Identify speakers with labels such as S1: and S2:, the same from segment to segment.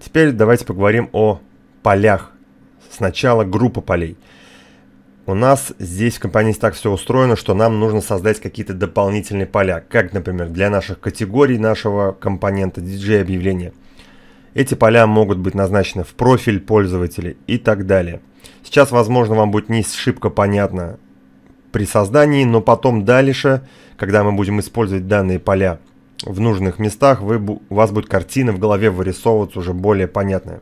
S1: Теперь давайте поговорим о полях. Сначала группа полей. У нас здесь в компании так все устроено, что нам нужно создать какие-то дополнительные поля, как, например, для наших категорий нашего компонента DJ объявления. Эти поля могут быть назначены в профиль пользователя и так далее. Сейчас, возможно, вам будет не шибко понятно при создании, но потом дальше, когда мы будем использовать данные поля в нужных местах, вы, у вас будет картина в голове вырисовываться уже более понятная.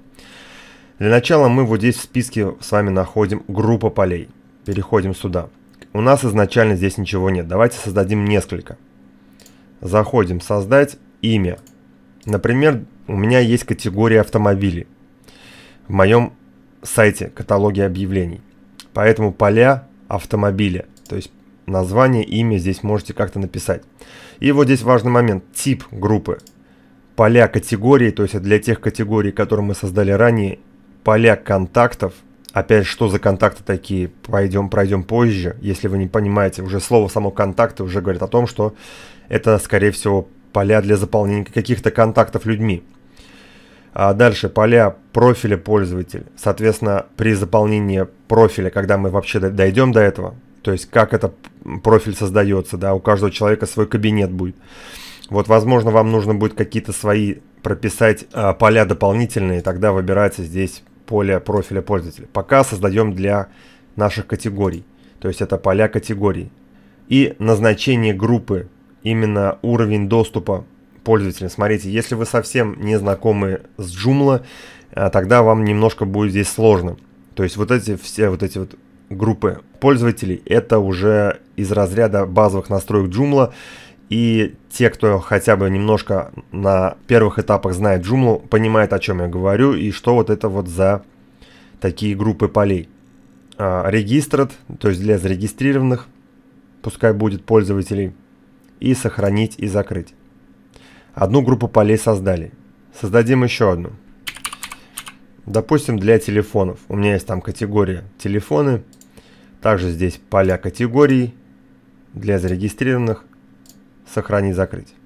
S1: Для начала мы вот здесь в списке с вами находим группа полей. Переходим сюда. У нас изначально здесь ничего нет. Давайте создадим несколько. Заходим «Создать», «Имя». Например, у меня есть категория автомобилей в моем сайте каталоге объявлений. Поэтому поля автомобиля, то есть название, имя здесь можете как-то написать. И вот здесь важный момент, тип группы. Поля категории, то есть для тех категорий, которые мы создали ранее, поля контактов. Опять, что за контакты такие, пройдем пройдем позже. Если вы не понимаете, уже слово само контакты уже говорит о том, что это, скорее всего, поля для заполнения каких-то контактов людьми. А дальше поля профиля пользователя. Соответственно, при заполнении профиля, когда мы вообще дойдем до этого, то есть как этот профиль создается, да, у каждого человека свой кабинет будет. Вот, возможно, вам нужно будет какие-то свои прописать э, поля дополнительные, тогда выбирается здесь поле профиля пользователя. Пока создаем для наших категорий, то есть это поля категорий. И назначение группы, именно уровень доступа пользователя. Смотрите, если вы совсем не знакомы с Joomla, а, тогда вам немножко будет здесь сложно. То есть вот эти все вот эти вот группы пользователей. Это уже из разряда базовых настроек Joomla. И те, кто хотя бы немножко на первых этапах знает Joomla, понимают, о чем я говорю и что вот это вот за такие группы полей. Registered, а, то есть для зарегистрированных, пускай будет пользователей, и сохранить и закрыть. Одну группу полей создали. Создадим еще одну – Допустим, для телефонов. У меня есть там категория телефоны. Также здесь поля категорий для зарегистрированных. Сохранить, закрыть.